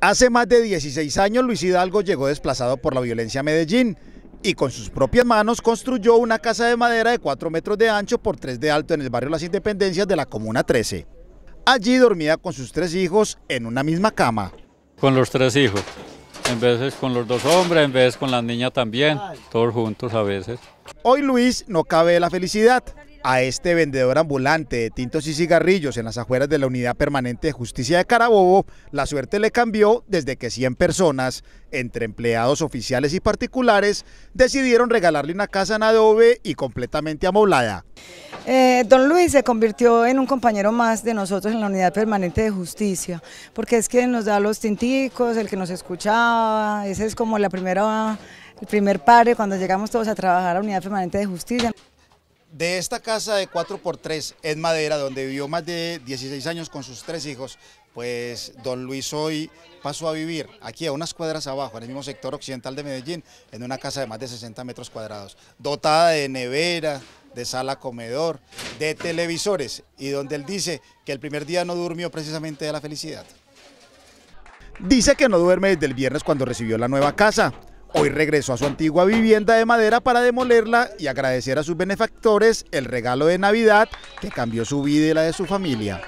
Hace más de 16 años Luis Hidalgo llegó desplazado por la violencia a Medellín y con sus propias manos construyó una casa de madera de 4 metros de ancho por 3 de alto en el barrio Las Independencias de la Comuna 13. Allí dormía con sus tres hijos en una misma cama. Con los tres hijos, en veces con los dos hombres, en veces con la niña también, todos juntos a veces. Hoy Luis no cabe la felicidad, a este vendedor ambulante de tintos y cigarrillos en las afueras de la Unidad Permanente de Justicia de Carabobo, la suerte le cambió desde que 100 personas, entre empleados oficiales y particulares, decidieron regalarle una casa en adobe y completamente amoblada. Eh, don Luis se convirtió en un compañero más de nosotros en la Unidad Permanente de Justicia, porque es quien nos da los tinticos, el que nos escuchaba, ese es como la primera, el primer padre cuando llegamos todos a trabajar a la Unidad Permanente de Justicia. De esta casa de 4x3 en Madera, donde vivió más de 16 años con sus tres hijos, pues don Luis hoy pasó a vivir aquí a unas cuadras abajo, en el mismo sector occidental de Medellín, en una casa de más de 60 metros cuadrados, dotada de nevera, de sala comedor, de televisores, y donde él dice que el primer día no durmió precisamente de la felicidad. Dice que no duerme desde el viernes cuando recibió la nueva casa, Hoy regresó a su antigua vivienda de madera para demolerla y agradecer a sus benefactores el regalo de Navidad que cambió su vida y la de su familia.